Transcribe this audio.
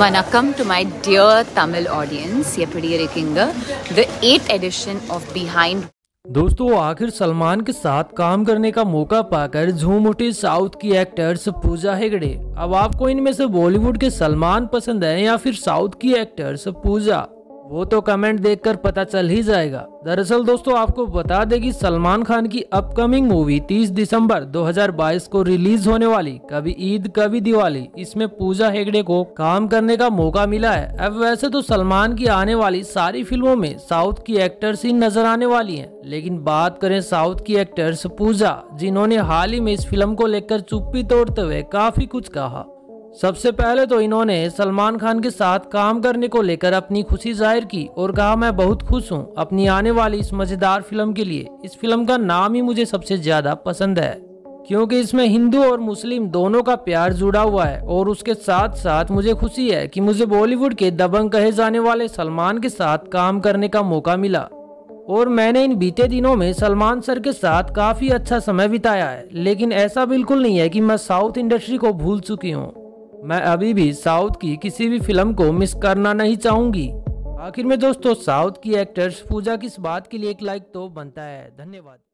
Vanakkam to my dear Tamil audience. ये pretty Rikinga, the 8th edition of दोस्तों आखिर सलमान के साथ काम करने का मौका पाकर झूम उठी साउथ की एक्टर्स पूजा हेगड़े अब आपको इनमें से बॉलीवुड के सलमान पसंद है या फिर साउथ की एक्टर्स पूजा वो तो कमेंट देखकर पता चल ही जाएगा दरअसल दोस्तों आपको बता देगी कि सलमान खान की अपकमिंग मूवी 30 दिसंबर 2022 को रिलीज होने वाली कभी ईद कभी दिवाली इसमें पूजा हेगड़े को काम करने का मौका मिला है अब वैसे तो सलमान की आने वाली सारी फिल्मों में साउथ की एक्टर्स ही नजर आने वाली है लेकिन बात करें साउथ की एक्टर्स पूजा जिन्होंने हाल ही में इस फिल्म को लेकर चुप्पी तोड़ते हुए काफी कुछ कहा सबसे पहले तो इन्होंने सलमान खान के साथ काम करने को लेकर अपनी खुशी जाहिर की और कहा मैं बहुत खुश हूँ अपनी आने वाली इस मज़ेदार फिल्म के लिए इस फिल्म का नाम ही मुझे सबसे ज़्यादा पसंद है क्योंकि इसमें हिंदू और मुस्लिम दोनों का प्यार जुड़ा हुआ है और उसके साथ साथ मुझे खुशी है की मुझे बॉलीवुड के दबंग कहे जाने वाले सलमान के साथ काम करने का मौका मिला और मैंने इन बीते दिनों में सलमान सर के साथ काफ़ी अच्छा समय बिताया है लेकिन ऐसा बिल्कुल नहीं है कि मैं साउथ इंडस्ट्री को भूल चुकी हूँ मैं अभी भी साउथ की किसी भी फिल्म को मिस करना नहीं चाहूँगी आखिर में दोस्तों साउथ की एक्टर्स पूजा की इस बात के लिए एक लाइक तो बनता है धन्यवाद